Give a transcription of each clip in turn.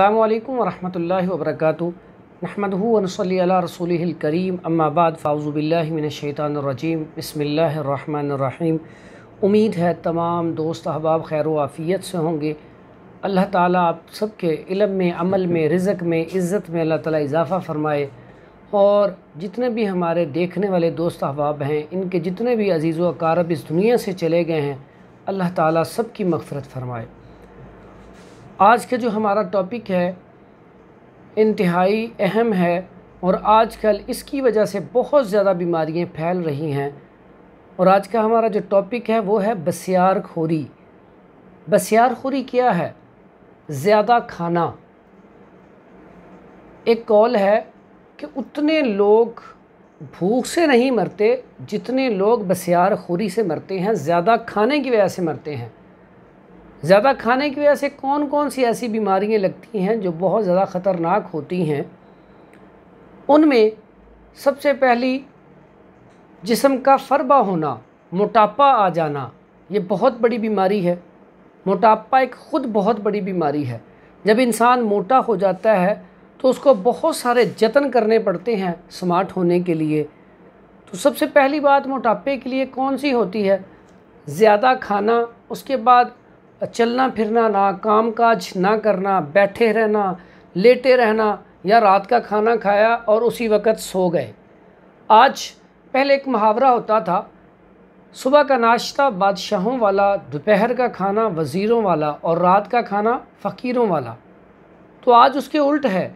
अल्लाम महमदून वबरक रसूल करीम अम्माबाद फ़ाउज़बिल्लिनशैतानरजीम बसमीम उम्मीद है तमाम दोस्त अहबाब खैर वाफ़ियत से होंगे अल्लाह ताली आप सबके इलम में अमल में रिज़क में इज़्ज़त में अल्लाह ताली इजाफ़ा फ़रमाए और जितने भी हमारे देखने वाले दोस्त अहबाब हैं इनके जितने भी अजीज़ व इस दुनिया से चले गए हैं अल्लाह ताली सब की मगफ़रत फ़रमाए आज का जो हमारा टॉपिक है इंतहाई अहम है और आजकल इसकी वजह से बहुत ज़्यादा बीमारियां फैल रही हैं और आज का हमारा जो टॉपिक है वो है बसियार खोरी बसियार खोरी क्या है ज़्यादा खाना एक कॉल है कि उतने लोग भूख से नहीं मरते जितने लोग बसियार खोरी से मरते हैं ज़्यादा खाने की वजह से मरते हैं ज़्यादा खाने की वजह से कौन कौन सी ऐसी बीमारियाँ लगती हैं जो बहुत ज़्यादा ख़तरनाक होती हैं उनमें सबसे पहली जिसम का फरबा होना मोटापा आ जाना ये बहुत बड़ी बीमारी है मोटापा एक ख़ुद बहुत बड़ी बीमारी है जब इंसान मोटा हो जाता है तो उसको बहुत सारे जतन करने पड़ते हैं स्मार्ट होने के लिए तो सबसे पहली बात मोटापे के लिए कौन सी होती है ज़्यादा खाना उसके बाद चलना फिरना ना काम काज ना करना बैठे रहना लेटे रहना या रात का खाना खाया और उसी वक़्त सो गए आज पहले एक मुहावरा होता था सुबह का नाश्ता बादशाहों वाला दोपहर का खाना वज़ीरों वाला और रात का खाना फ़कीरों वाला तो आज उसके उल्ट है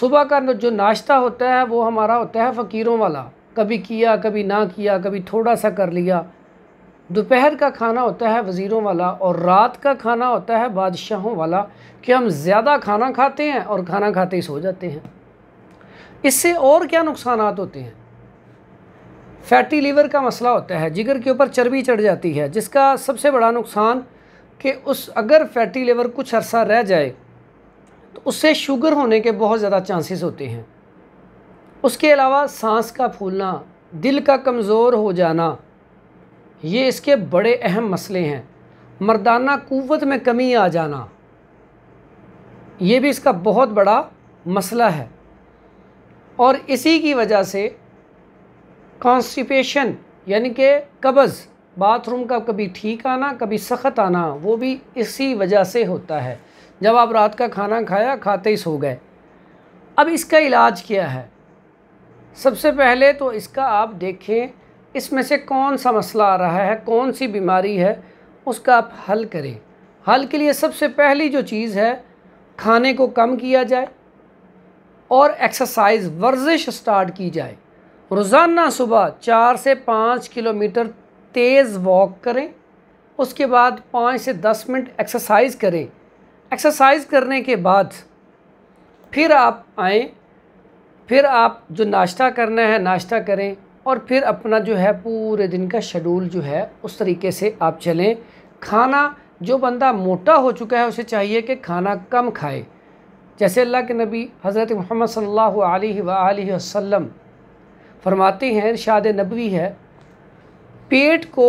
सुबह का जो नाश्ता होता है वो हमारा होता है फ़कीरों वाला कभी किया कभी ना किया कभी थोड़ा सा कर लिया दोपहर का खाना होता है वज़ीरों वाला और रात का खाना होता है बादशाहों वाला कि हम ज़्यादा खाना खाते हैं और खाना खाते ही सो जाते हैं इससे और क्या नुकसान होते हैं फैटी लीवर का मसला होता है जिगर के ऊपर चर्बी चढ़ जाती है जिसका सबसे बड़ा नुकसान कि उस अगर फैटी लीवर कुछ अरसा रह जाए तो उससे शुगर होने के बहुत ज़्यादा चांसेस होते हैं उसके अलावा सांस का फूलना दिल का कमज़ोर हो जाना ये इसके बड़े अहम मसले हैं मर्दाना क़वत में कमी आ जाना ये भी इसका बहुत बड़ा मसला है और इसी की वजह से कॉन्स्टिपेशन यानी कि कब्ज़ बाथरूम का कभी ठीक आना कभी सख्त आना वो भी इसी वजह से होता है जब आप रात का खाना खाया खाते ही सो गए अब इसका इलाज क्या है सबसे पहले तो इसका आप देखें इसमें से कौन सा मसला आ रहा है कौन सी बीमारी है उसका आप हल करें हल के लिए सबसे पहली जो चीज़ है खाने को कम किया जाए और एक्सरसाइज वर्जिश स्टार्ट की जाए रोज़ाना सुबह चार से पाँच किलोमीटर तेज़ वॉक करें उसके बाद पाँच से दस मिनट एक्सरसाइज करें एक्सरसाइज करने के बाद फिर आप आएँ फिर आप जो नाश्ता करना है नाश्ता करें और फिर अपना जो है पूरे दिन का शेड्यूल जो है उस तरीके से आप चलें खाना जो बंदा मोटा हो चुका है उसे चाहिए कि खाना कम खाए जैसे अल्लाह के नबी हज़रत मोहम्मद सल्लल्लाहु सल्ला फरमाते हैं शाद नबी है पेट को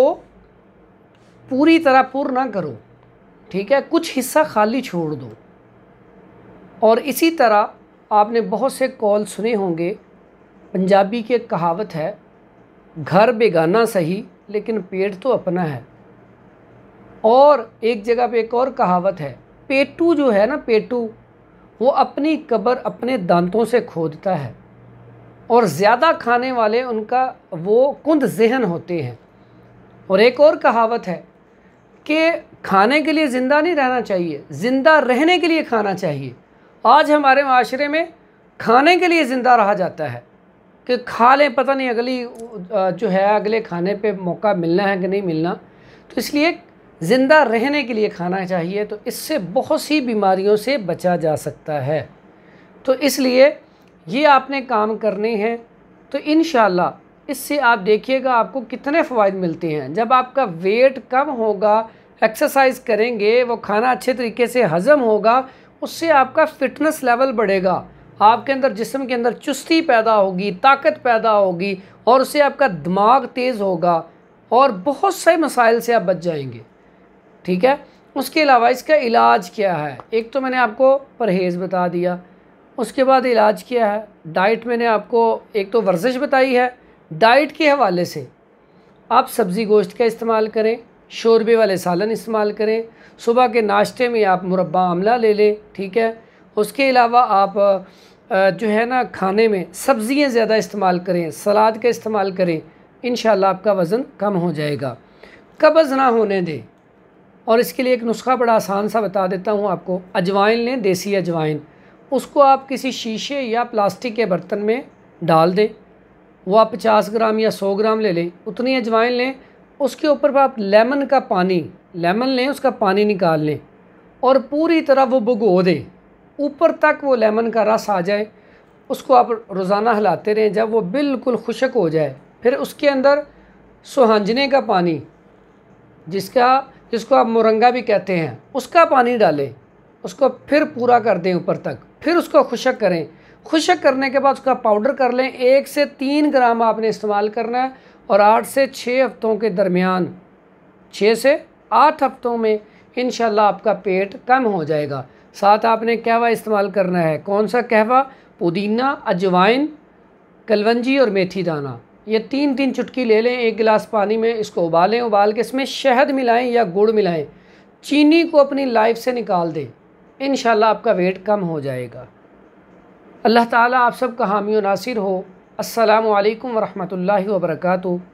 पूरी तरह पुर ना करो ठीक है कुछ हिस्सा खाली छोड़ दो और इसी तरह आपने बहुत से कॉल सुने होंगे पंजाबी के कहावत है घर बेगाना सही लेकिन पेट तो अपना है और एक जगह पे एक और कहावत है पेटू जो है ना पेटू वो अपनी कब्र अपने दांतों से खोदता है और ज़्यादा खाने वाले उनका वो कुंद जहन होते हैं और एक और कहावत है कि खाने के लिए ज़िंदा नहीं रहना चाहिए ज़िंदा रहने के लिए खाना चाहिए आज हमारे माशरे में खाने के लिए ज़िंदा रहा जाता है कि खा लें पता नहीं अगली जो है अगले खाने पे मौका मिलना है कि नहीं मिलना तो इसलिए ज़िंदा रहने के लिए खाना चाहिए तो इससे बहुत सी बीमारियों से बचा जा सकता है तो इसलिए ये आपने काम करने हैं तो इन इससे आप देखिएगा आपको कितने फ़वाद मिलते हैं जब आपका वेट कम होगा एक्सरसाइज करेंगे वो खाना अच्छे तरीके से हज़म होगा उससे आपका फ़िटनेस लेवल बढ़ेगा आपके अंदर जिसम के अंदर चुस्ती पैदा होगी ताकत पैदा होगी और उससे आपका दिमाग तेज़ होगा और बहुत से मसाइल से आप बच जाएंगे ठीक है उसके अलावा इसका इलाज क्या है एक तो मैंने आपको परहेज़ बता दिया उसके बाद इलाज क्या है डाइट मैंने आपको एक तो वर्जिश बताई है डाइट के हवाले से आप सब्ज़ी गोश्त का इस्तेमाल करें शोरबे वाले सालन इस्तेमाल करें सुबह के नाश्ते में आप मुरबा आमला ले लें ठीक है उसके अलावा आप जो है ना खाने में सब्ज़ियाँ ज़्यादा इस्तेमाल करें सलाद का इस्तेमाल करें इन आपका वज़न कम हो जाएगा कब्ज़ ना होने दें और इसके लिए एक नुस्खा बड़ा आसान सा बता देता हूँ आपको अजवाइन लें देसी अजवाइन उसको आप किसी शीशे या प्लास्टिक के बर्तन में डाल दें वो आप पचास ग्राम या सौ ग्राम ले लें उतनी अजवाइन लें उसके ऊपर आप लेमन का पानी लेमन लें उसका पानी निकाल लें और पूरी तरह वो भुगो दें ऊपर तक वो लेमन का रस आ जाए उसको आप रोज़ाना हिलाते रहें जब वो बिल्कुल खुशक हो जाए फिर उसके अंदर सुहांजने का पानी जिसका जिसको आप मुरंगा भी कहते हैं उसका पानी डालें उसको फिर पूरा कर दें ऊपर तक फिर उसको खुशक करें खुशक करने के बाद उसका पाउडर कर लें एक से तीन ग्राम आपने इस्तेमाल करना है और आठ से छः हफ्तों के दरमियान छः से आठ हफ्तों में इन आपका पेट कम हो जाएगा साथ आपने कहवा इस्तेमाल करना है कौन सा कहवा पुदीना अजवाइन कलवंजी और मेथी दाना ये तीन तीन चुटकी ले लें एक गिलास पानी में इसको उबालें उबाल के इसमें शहद मिलाएं या गुड़ मिलाएं चीनी को अपनी लाइफ से निकाल दें इन आपका वेट कम हो जाएगा अल्लाह ताला आप सब का हामी नासिर हो असलकम वरहमल वर्का